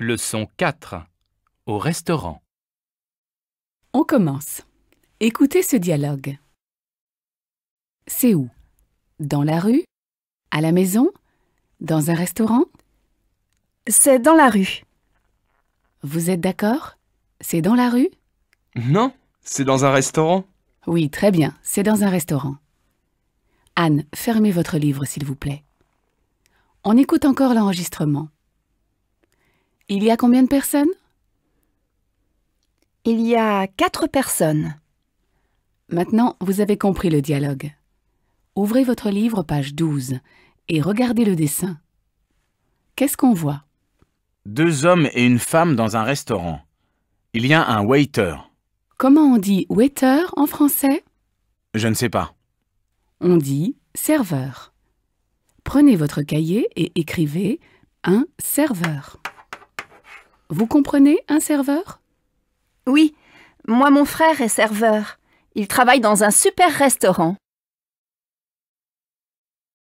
Leçon 4. Au restaurant. On commence. Écoutez ce dialogue. C'est où Dans la rue À la maison Dans un restaurant C'est dans la rue. Vous êtes d'accord C'est dans la rue Non, c'est dans un restaurant. Oui, très bien, c'est dans un restaurant. Anne, fermez votre livre, s'il vous plaît. On écoute encore l'enregistrement. Il y a combien de personnes Il y a quatre personnes. Maintenant, vous avez compris le dialogue. Ouvrez votre livre, page 12, et regardez le dessin. Qu'est-ce qu'on voit Deux hommes et une femme dans un restaurant. Il y a un waiter. Comment on dit waiter en français Je ne sais pas. On dit serveur. Prenez votre cahier et écrivez un serveur. Vous comprenez un serveur Oui, moi mon frère est serveur. Il travaille dans un super restaurant.